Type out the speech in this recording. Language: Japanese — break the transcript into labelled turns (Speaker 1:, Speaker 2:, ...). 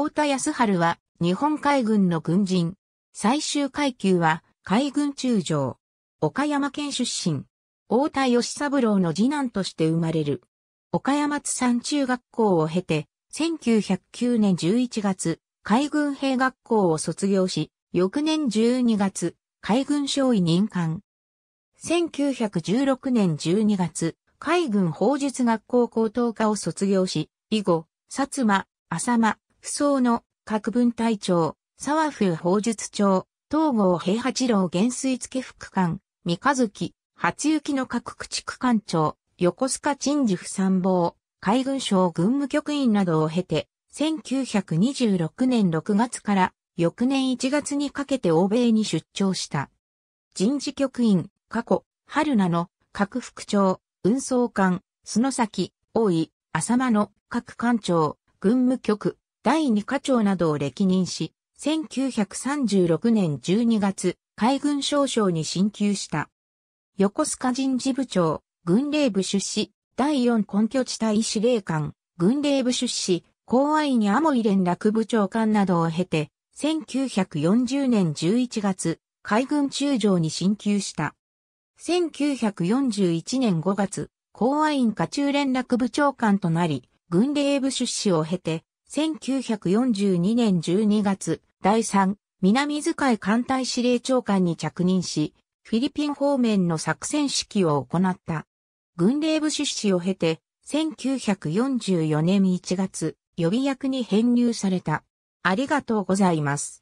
Speaker 1: 太田康春は日本海軍の軍人。最終階級は海軍中将。岡山県出身。太田義三郎の次男として生まれる。岡山津山中学校を経て、1909年11月、海軍兵学校を卒業し、翌年12月、海軍少尉任官。1916年12月、海軍法術学校高等科を卒業し、以後、薩摩、浅間、不相の各分隊長、沢風法術長、東郷平八郎元帥付副官、三日月、初雪の各駆逐官長、横須賀陳治府参謀、海軍省軍務局員などを経て、1926年6月から翌年1月にかけて欧米に出張した。人事局員、過去、春名の各副長、運送官、野崎、大井、浅間の各官長、軍務局、第2課長などを歴任し、1936年12月、海軍少将に進級した。横須賀人事部長、軍令部出資、第4根拠地帯司令官、軍令部出資、公安にアモイ連絡部長官などを経て、1940年11月、海軍中将に進級した。1941年5月、公安院下中連絡部長官となり、軍令部出資を経て、1942年12月、第3、南遣い艦隊司令長官に着任し、フィリピン方面の作戦指揮を行った。軍令部出資を経て、1944年1月、予備役に編入された。ありがとうございます。